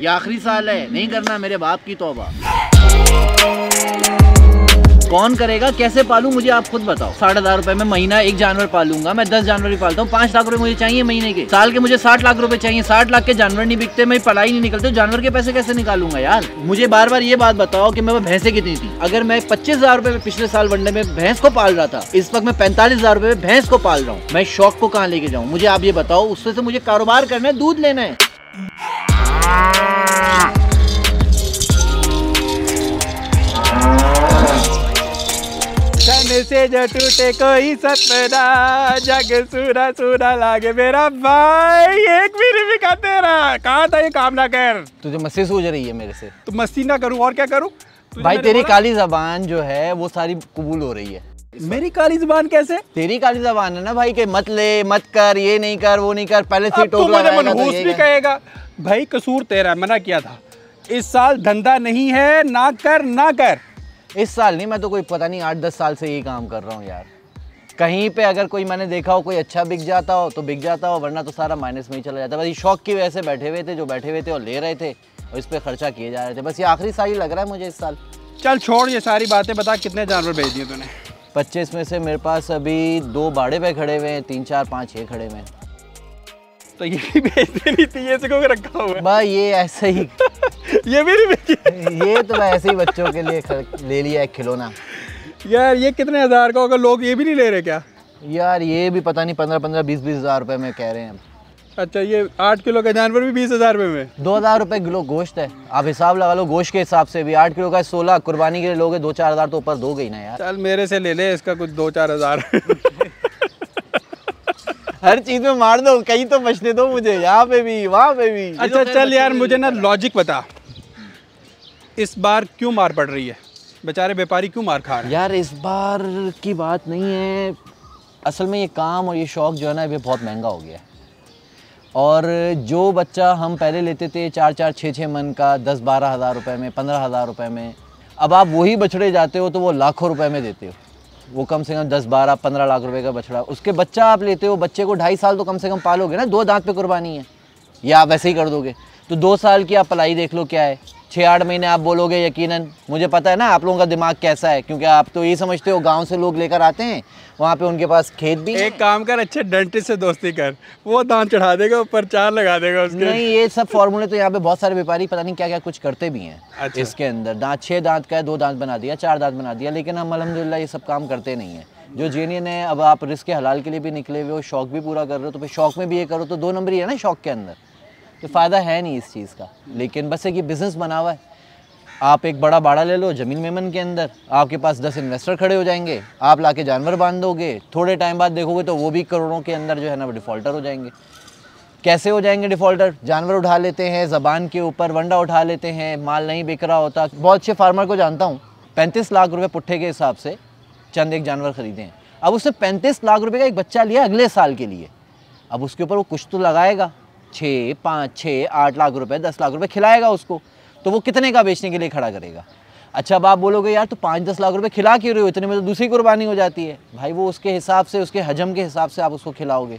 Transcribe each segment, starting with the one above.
ये आखिरी साल है नहीं करना मेरे बाप की तोबा कौन करेगा कैसे पालू मुझे आप खुद बताओ साठ हजार रुपए में महीना एक जानवर पालूंगा मैं दस जानवर भी पालता हूँ पांच लाख रुपए मुझे चाहिए महीने के साल के मुझे साठ लाख रुपए चाहिए साठ लाख के जानवर नहीं बिकते मैं पढ़ाई नहीं निकलते जानवर के पैसे कैसे निकालूंगा यार मुझे बार बार ये बात बताओ की मैं भैंसे कितनी थी अगर मैं पच्चीस हजार रुपए पिछले साल वनडे में भैंस को पाल रहा था इस वक्त मैं पैंतालीस हजार रुपए भैंस को पाल रहा हूँ मैं शौक को कहाँ लेके जाऊँ मुझे आप ये बताओ उससे तो मुझे कारोबार करना है दूध लेना है से जो टूटे कोई सपना जग सूरा सूरा लागे मेरा भाई एक भी नहीं बिका तेरा कहा था ये काम ना कर तुझे मस्ती सूझ रही है मेरे से तो मस्ती ना करूँ और क्या करूँ भाई तेरी काली जबान जो है वो सारी कबूल हो रही है मेरी काली जबान कैसे तेरी काली जबान है ना भाई के मत ले मत कर ये नहीं कर वो नहीं कर पहले से टोक तो मुझे तो भी कहेगा भाई कसूर तेरा मना किया था इस साल धंधा नहीं है ना कर ना कर इस साल नहीं मैं तो कोई पता नहीं आठ दस साल से यही काम कर रहा हूँ यार कहीं पे अगर कोई मैंने देखा हो कोई अच्छा बिक जाता हो तो बिक जाता हो वरना तो सारा माइनस में ही चला जाता है बस ये शौक की वजह से बैठे हुए थे जो बैठे हुए थे और ले रहे थे और इस पर खर्चा किए जा रहे थे बस ये आखिरी साल ही लग रहा है मुझे इस साल चल छोड़ ये सारी बातें बता कितने जानवर भेज दिए तूने पच्चीस में से मेरे पास अभी दो बाड़े पे खड़े हुए हैं तीन चार पाँच छः खड़े हुए हैं तो ये भी भेज देनी थी ये के रखा हुआ भाई ये ऐसे ही ये नहीं बेटी ये तो मैं ऐसे ही बच्चों के लिए खर, ले लिया है खिलौना यार ये कितने हज़ार का होगा लोग ये भी नहीं ले रहे क्या यार ये भी पता नहीं पंद्रह पंद्रह बीस बीस हज़ार रुपये में कह रहे हैं अच्छा ये आठ किलो का जानवर भी बीस हज़ार रुपये में दो हज़ार रुपये किलो गोश्त है आप हिसाब लगा लो गोश्त के हिसाब से भी आठ किलो का सोलह कुर्बानी के लिए लोगे दो चार हज़ार तो ऊपर दो गई ना यार चल मेरे से ले ले इसका कुछ दो चार हज़ार हर चीज में मार दो कहीं तो बचने दो मुझे यहाँ पे भी वहाँ पे भी अच्छा चल यार मुझे ना लॉजिक बता इस बार क्यों मार पड़ रही है बेचारे व्यापारी क्यों मार खा रहे हैं यार इस बार की बात नहीं है असल में ये काम और ये शौक़ जो है ना ये बहुत महंगा हो गया है और जो बच्चा हम पहले लेते थे चार चार छः छः मन का दस बारह हज़ार रुपये में पंद्रह हज़ार रुपये में अब आप वही बछड़े जाते हो तो वो लाखों रुपए में देते हो वो कम से कम दस बारह पंद्रह लाख रुपए का बछड़ा उसके बच्चा आप लेते हो बच्चे को ढाई साल तो कम से कम पालोगे ना दो दांत पे कुर्बानी है या आप वैसे ही कर दोगे तो दो साल की आप पलाई देख लो क्या है छः आठ महीने आप बोलोगे यकीनन मुझे पता है ना आप लोगों का दिमाग कैसा है क्योंकि आप तो ये समझते हो गांव से लोग लेकर आते हैं वहाँ पे उनके पास खेत भी एक काम कर अच्छे डेंटिस्ट से दोस्ती कर वो दांत चढ़ा देगा ऊपर चार लगा देगा उसके नहीं ये सब फॉर्मूले तो यहाँ पे बहुत सारे व्यापारी पता नहीं क्या क्या कुछ करते भी हैं अच्छा। इसके अंदर दांत छः दांत का है दो दांत बना दिया चार दांत बना दिया लेकिन हम अलहमदिल्ला ये सब काम करते नहीं है जो जेनियन है अब आप रिस्क के हलाल के लिए भी निकले हुए हो शौक भी पूरा कर रहे हो तो फिर शौक में भी ये करो तो दो नंबर ही है ना शौक के अंदर कि तो फ़ायदा है नहीं इस चीज़ का लेकिन बस एक ये बिज़नेस बना हुआ है आप एक बड़ा बाड़ा ले लो जमीन मेमन के अंदर आपके पास दस इन्वेस्टर खड़े हो जाएंगे आप ला के जानवर बांध दोगे थोड़े टाइम बाद देखोगे तो वो भी करोड़ों के अंदर जो है ना वो डिफ़ॉल्टर हो जाएंगे कैसे हो जाएंगे डिफ़ॉल्टर जानवर उठा लेते हैं ज़बान के ऊपर वंडा उठा लेते हैं माल नहीं बिक रहा होता बहुत अच्छे फार्मर को जानता हूँ पैंतीस लाख रुपये पुट्ठे के हिसाब से चंद एक जानवर खरीदे हैं अब उसने पैंतीस लाख रुपये का एक बच्चा लिया अगले साल के लिए अब उसके ऊपर वो कुछ तो लगाएगा छः पाँच छः आठ लाख रुपए दस लाख रुपए खिलाएगा उसको तो वो कितने का बेचने के लिए खड़ा करेगा अच्छा अब आप बोलोगे यार तो पाँच दस लाख रुपए खिला क्यों रहे हो इतने में तो दूसरी कुर्बानी हो जाती है भाई वो उसके हिसाब से उसके हजम के हिसाब से आप उसको खिलाओगे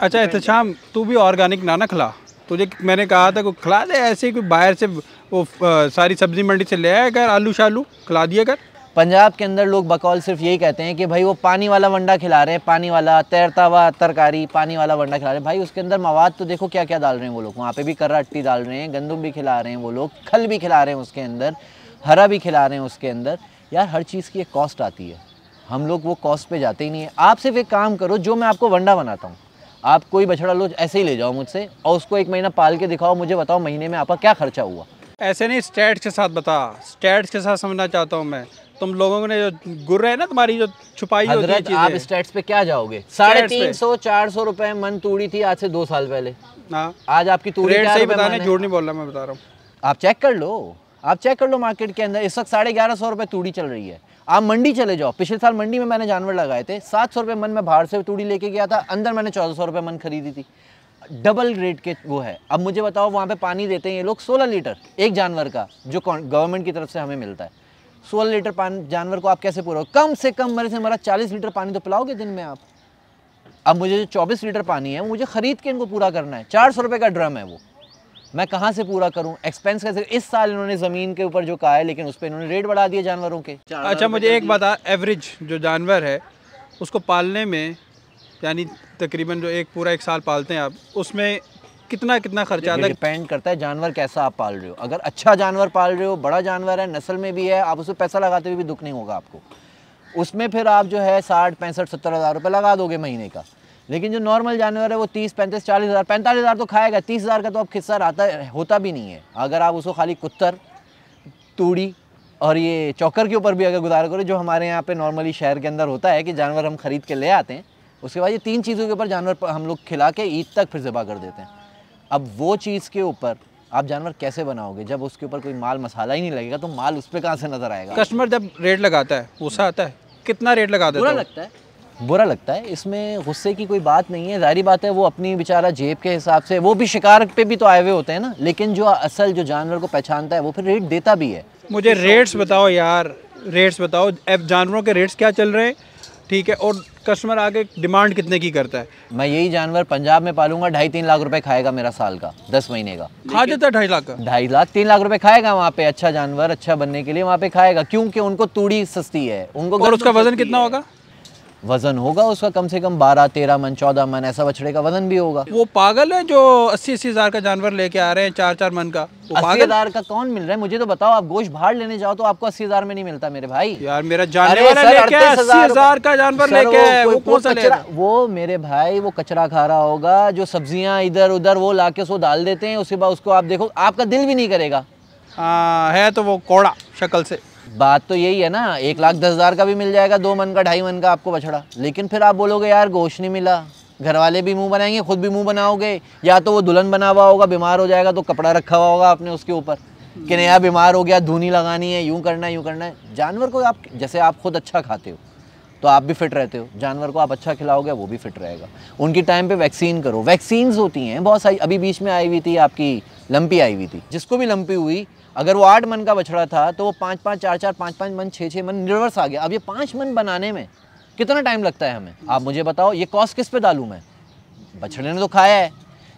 अच्छा एहतशाम तो तू भी ऑर्गेनिक ना ना खिला तुझे मैंने कहा था खिला दे ऐसे कोई बाहर से वो सारी सब्जी मंडी से ले आया कर आलू शालू खिला दिया कर पंजाब के अंदर लोग बकौल सिर्फ यही कहते हैं कि भाई वो पानी वाला वंडा खिला रहे हैं पानी वाला तैरता हुआ तरकारी पानी वाला वंडा खिला रहे हैं भाई उसके अंदर मवाद तो देखो क्या क्या डाल रहे हैं वो लोग वहाँ पे भी कर्रा अट्टी डाल रहे हैं गंदम भी खिला रहे हैं वो लोग खल भी खिला रहे हैं उसके अंदर हरा भी खिला रहे हैं उसके अंदर यार हर चीज़ की एक कॉस्ट आती है हम लोग वो कॉस्ट पर जाते ही नहीं है आप सिर्फ एक काम करो जो मैं आपको वंडा बनाता हूँ आप कोई बछड़ा लो ऐसे ही ले जाओ मुझसे और उसको एक महीना पाल के दिखाओ मुझे बताओ महीने में आपका क्या खर्चा हुआ ऐसे नहीं स्टैट्स के साथ बता स्टैट्स के साथ समझना चाहता हूँ मैं तुम लोगों ने जो गुर्र है ना तुम्हारी जो छुपाई हजरत आप स्टेट्स पे क्या जाओगे साढ़े तीन सौ चार सौ रुपए मन तूड़ी थी आज से दो साल पहले हाँ। आज आपकी तूड़ी झूठ नहीं बोल रहा मैं बता रहा हूँ आप चेक कर लो आप चेक कर लो मार्केट के अंदर इस वक्त साढ़े ग्यारह सौ रुपए तूड़ी चल रही है आप मंडी चले जाओ पिछले साल मंडी में मैंने जानवर लगाए थे सात सौ रुपए मन में बाहर से तूड़ी लेके गया था अंदर मैंने चौदह सौ रुपए मन खरीदी थी डबल रेट के वो है अब मुझे बताओ वहाँ पे पानी देते हैं ये लोग सोलह लीटर एक जानवर का जो गवर्नमेंट की तरफ से हमें मिलता है सोलह लीटर पानी जानवर को आप कैसे पूरा कम से कम मेरे से हमारा चालीस लीटर पानी तो पिलाओगे दिन में आप अब मुझे जो चौबीस लीटर पानी है वो मुझे ख़रीद के इनको पूरा करना है चार सौ रुपये का ड्रम है वो मैं कहाँ से पूरा करूँ एक्सपेंस कैसे इस साल इन्होंने ज़मीन के ऊपर जो कहा है लेकिन उस पर इन्होंने रेट बढ़ा दिए जानवरों के अच्छा मुझे एक बता एवरेज जो जानवर है उसको पालने में यानी तकरीबन जो एक पूरा एक साल पालते हैं आप उसमें कितना कितना खर्चा आता है डिपेंड करता है जानवर कैसा आप पाल रहे हो अगर अच्छा जानवर पाल रहे हो बड़ा जानवर है नस्ल में भी है आप उसमें पैसा लगाते हुए भी दुख नहीं होगा आपको उसमें फिर आप जो है साठ पैंसठ सत्तर हज़ार रुपये लगा दोगे महीने का लेकिन जो नॉर्मल जानवर है वो तीस पैंतीस चालीस हज़ार पैंतालीस हज़ार तो खाएगा तीस हज़ार का तो अब खिस्सा आता होता भी नहीं है अगर आप उसको खाली कुत्तर तूड़ी और ये चौकर के ऊपर भी अगर गुजार करो जो हमारे यहाँ पे नॉर्मली शहर के अंदर होता है कि जानवर हम खरीद के ले आते हैं उसके बाद ये तीन चीज़ों के ऊपर जानवर हम लोग खिला के ईद तक फिर ज़बा कर देते हैं अब वो चीज़ के ऊपर आप जानवर कैसे बनाओगे जब उसके ऊपर कोई माल मसाला ही नहीं लगेगा तो माल उस पर कहाँ से नजर आएगा कस्टमर जब रेट लगाता है गुस्सा आता है कितना रेट लगा बुरा लगता है बुरा लगता है इसमें गुस्से की कोई बात नहीं है जारी बात है वो अपनी बेचारा जेब के हिसाब से वो भी शिकार पे भी तो आए हुए होते हैं ना लेकिन जो असल जो जानवर को पहचानता है वो फिर रेट देता भी है मुझे रेट्स बताओ यार रेट्स बताओ जानवरों के रेट्स क्या चल रहे हैं ठीक है और कस्टमर आगे डिमांड कितने की करता है मैं यही जानवर पंजाब में पालूंगा ढाई तीन लाख रुपए खाएगा मेरा साल का दस महीने का खा देता है ढाई लाख का ढाई लाख तीन लाख रुपए खाएगा वहाँ पे अच्छा जानवर अच्छा बनने के लिए वहाँ पे खाएगा क्योंकि उनको तूड़ी सस्ती है उनको और उसका वजन कितना होगा वजन होगा उसका कम से कम बारह तेरह मन चौदह मन ऐसा बछड़े का वजन भी होगा वो पागल है जो अस्सी अस्सी हजार का जानवर लेके आ रहे हैं चार चार मन का अस्सी हजार का कौन मिल रहा है मुझे तो बताओ आप गोश्त भाड़ लेने जाओ तो आपको अस्सी हजार में नहीं मिलता मेरे भाई यार मेरा हजार का जानवर लेके वो मेरे भाई वो कचरा खा रहा होगा जो सब्जियां इधर उधर वो ला के उसको डाल देते हैं उसके बाद उसको आप देखो आपका दिल भी नहीं करेगा हाँ, है तो वो कोड़ा शक्ल से बात तो यही है ना एक लाख दस हज़ार का भी मिल जाएगा दो मन का ढाई मन का आपको बछड़ा लेकिन फिर आप बोलोगे यार गोश्त नहीं मिला घर वाले भी मुंह बनाएंगे खुद भी मुंह बनाओगे या तो वो दुल्हन बना हुआ होगा बीमार हो जाएगा तो कपड़ा रखा हुआ होगा आपने उसके ऊपर कि नया बीमार हो गया धूनी लगानी है यूँ करना है यूँ करना है जानवर को आप जैसे आप खुद अच्छा खाते हो तो आप भी फिट रहते हो जानवर को आप अच्छा खिलाओगे वो भी फिट रहेगा उनकी टाइम पे वैक्सीन करो वैक्सीन होती हैं बहुत सारी अभी बीच में आई हुई थी आपकी लंपी आई हुई थी जिसको भी लंपी हुई अगर वो आठ मन का बछड़ा था तो वो पाँच पाँच चार चार पाँच पाँच मन छः छः मन निर्वर्स आ गया अब ये पाँच मन बनाने में कितना टाइम लगता है हमें आप मुझे बताओ ये कॉस्ट किस पे डालूँ मैं बछड़े ने तो खाया है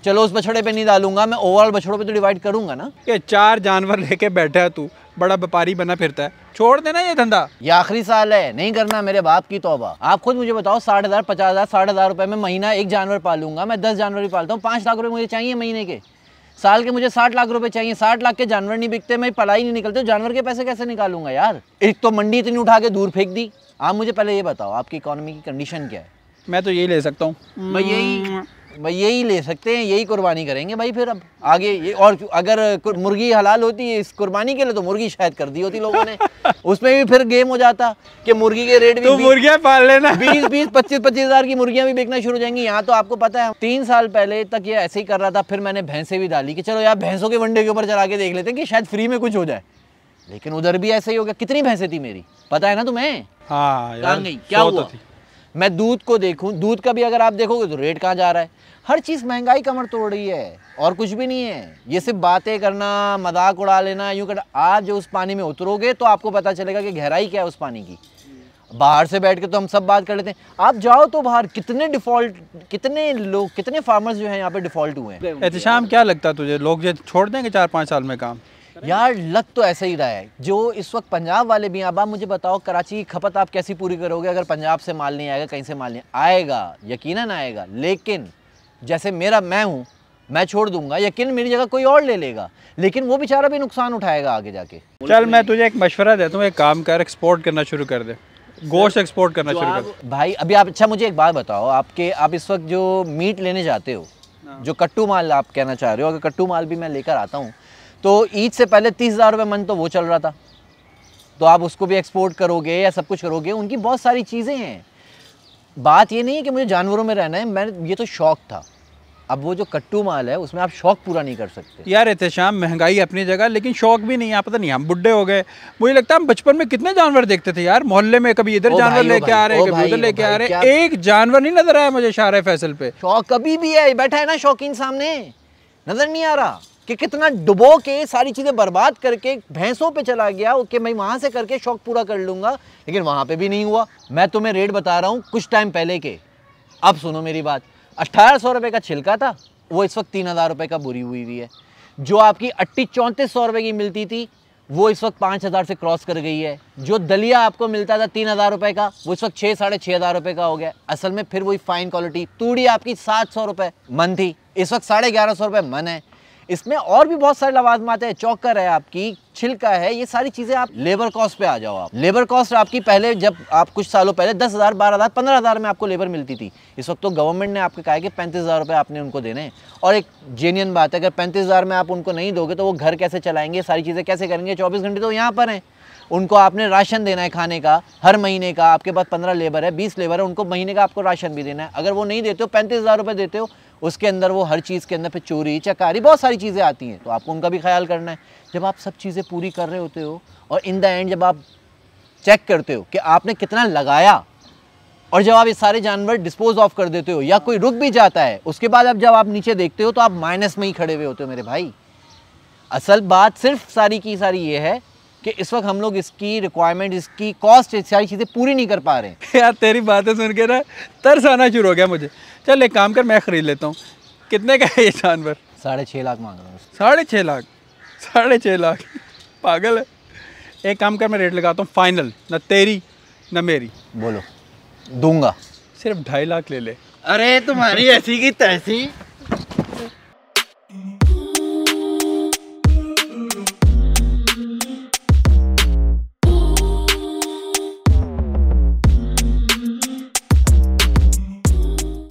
चलो उस बछड़े पे नहीं डालूंगा मैं ओवरऑल बछड़ों पे तो डिवाइड करूंगा ना ये चार जानवर लेके बैठा है तू बड़ा व्यापारी बना फिरता है छोड़ देना ये धंधा ये आखिरी साल है नहीं करना मेरे बाप की तोबा आप खुद मुझे बताओ साठ हजार पचास हजार साठ हजार रुपए में महीना एक जानवर पालूंगा मैं दस जानवर भी पालता हूँ पाँच लाख रुपए मुझे चाहिए महीने के साल के मुझे साठ लाख रुपए चाहिए साठ लाख के जानवर नहीं बिकते मैं पढ़ाई नहीं निकलते तो जानवर के पैसे कैसे निकालूंगा यार एक तो मंडी इतनी उठा के दूर फेंक दी आप मुझे पहले ये बताओ आपकी इकोनॉमी की कंडीशन क्या है मैं तो यही ले सकता हूँ मैं यही भाई यही ले सकते हैं यही कुर्बानी करेंगे भाई फिर अब आगे ये और अगर मुर्गी हलाल होती है इस कुर्बानी के लिए तो मुर्गी शायद कर दी होती लोगों ने उसमें भी फिर गेम हो जाता कि मुर्गी के रेट भी तो मुर्गियां पाल लेना बीस बीस पच्चीस पच्चीस हजार की मुर्गियां भी बेचना शुरू हो जाएंगी यहाँ तो आपको पता है तीन साल पहले तक ये ऐसे ही कर रहा था फिर मैंने भैंसे भी डाली कि चलो यार भैंसों के वनडे के ऊपर चला के देख लेते हैं कि शायद फ्री में कुछ हो जाए लेकिन उधर भी ऐसा ही हो गया कितनी भैंसे थी मेरी पता है ना तुम्हें हाँ क्या तो हुआ मैं दूध को देखूँ दूध का भी अगर आप देखोगे तो रेट कहाँ जा रहा है हर चीज़ महंगाई कमर तोड़ रही है और कुछ भी नहीं है ये सिर्फ बातें करना मजाक उड़ा लेना यूँ कर आज उस पानी में उतरोगे तो आपको पता चलेगा कि गहराई क्या है उस पानी की बाहर से बैठ के तो हम सब बात कर लेते हैं आप जाओ तो बाहर कितने डिफॉल्ट कितने लोग कितने फार्मर्स जो हैं यहाँ पे डिफॉल्ट हुए हैं एहतम क्या लगता है तुझे लोग छोड़ देंगे चार पाँच साल में काम यार लग तो ऐसा ही रहा है जो इस वक्त पंजाब वाले भी अब आप मुझे बताओ कराची की खपत आप कैसी पूरी करोगे अगर पंजाब से माल नहीं आएगा कहीं से माल नहीं आएगा यकीनन आएगा लेकिन जैसे मेरा मैं हूँ मैं छोड़ दूंगा यकीन मेरी जगह कोई और ले लेगा लेकिन वो बेचारा भी नुकसान उठाएगा आगे जाके चल मैं तुझे एक मशवरा देता हूँ एक काम कर एक्सपोर्ट करना शुरू कर दे गोश्त एक्सपोर्ट करना शुरू कर भाई अभी आप अच्छा मुझे एक बात बताओ आपके आप इस वक्त जो मीट लेने जाते हो हाँ। जो कट्टू माल आप कहना चाह रहे हो अगर कट्टू माल भी मैं लेकर आता हूँ तो ईद से पहले तीस हज़ार रुपये मन तो वो चल रहा था तो आप उसको भी एक्सपोर्ट करोगे या सब कुछ करोगे उनकी बहुत सारी चीज़ें हैं बात ये नहीं है कि मुझे जानवरों में रहना है मैं ये तो शौक था अब वो जो कट्टू माल है उसमें आप शौक पूरा नहीं कर सकते यार शाम महंगाई अपनी जगह लेकिन शौक भी नहीं है पता नहीं हम बुढ़े हो गए मुझे लगता है हम बचपन में कितने जानवर देखते थे यार मोहल्ले में कभी इधर जानवर लेके आ रहे कभी उधर लेके आ रहे एक जानवर नहीं नजर आया मुझे शार फैसल पे शौक कभी भी है बैठा है ना शौकीन सामने नजर नहीं आ रहा कि कितना डुबो के सारी चीज़ें बर्बाद करके भैंसों पे चला गया कि मैं वहाँ से करके शौक पूरा कर लूँगा लेकिन वहाँ पे भी नहीं हुआ मैं तुम्हें रेट बता रहा हूँ कुछ टाइम पहले के अब सुनो मेरी बात अट्ठारह सौ रुपए का छिलका था वो इस वक्त तीन हज़ार रुपए का बुरी हुई हुई है जो आपकी अट्टी चौंतीस सौ रुपए की मिलती थी वो इस वक्त पाँच हज़ार से क्रॉस कर गई है जो दलिया आपको मिलता था तीन हज़ार रुपये का वो इस वक्त छः साढ़े छः हज़ार रुपये का हो गया असल में फिर वही फ़ाइन क्वालिटी तूड़ी आपकी सात सौ रुपये मन थी इस वक्त साढ़े ग्यारह सौ रुपये मन है इसमें और भी बहुत सारे आते हैं चौकर है आपकी छिलका है ये सारी चीज़ें आप लेबर कॉस्ट पे आ जाओ आप लेबर कॉस्ट आपकी पहले जब आप कुछ सालों पहले दस हज़ार बारह हज़ार पंद्रह हज़ार में आपको लेबर मिलती थी इस वक्त तो गवर्नमेंट ने आपको कहा कि पैंतीस हज़ार रुपये आपने उनको देने और एक जेन्यन बात है अगर पैंतीस हज़ार में आप उनको नहीं दोगे तो वो घर कैसे चलाएंगे सारी चीज़ें कैसे करेंगे चौबीस घंटे तो यहाँ पर है उनको आपने राशन देना है खाने का हर महीने का आपके पास पंद्रह लेबर है बीस लेबर है उनको महीने का आपको राशन भी देना है अगर वो नहीं देते हो पैंतीस हज़ार रुपये देते हो उसके अंदर वो हर चीज़ के अंदर फिर चोरी चकारी बहुत सारी चीज़ें आती हैं तो आपको उनका भी ख्याल करना है जब आप सब चीज़ें पूरी कर रहे होते हो और इन द एंड जब आप चेक करते हो कि आपने कितना लगाया और जब आप ये सारे जानवर डिस्पोज ऑफ कर देते हो या कोई रुक भी जाता है उसके बाद अब जब आप नीचे देखते हो तो आप माइनस में ही खड़े हुए होते हो मेरे भाई असल बात सिर्फ सारी की सारी ये है कि इस वक्त हम लोग इसकी रिक्वायरमेंट इसकी कॉस्ट सारी चीज़ें पूरी नहीं कर पा रहे हैं यार तेरी बातें सुन के ना तरस आना शुरू हो गया मुझे चल एक काम कर मैं ख़रीद लेता हूँ कितने का है ये जानवर साढ़े छः लाख मांग रहा हूँ साढ़े छः लाख साढ़े छः लाख पागल है एक काम कर मैं रेट लगाता हूँ फाइनल ना तेरी ना मेरी बोलो दूंगा सिर्फ ढाई लाख ले ले अरे तुम्हारी ऐसी की तैसी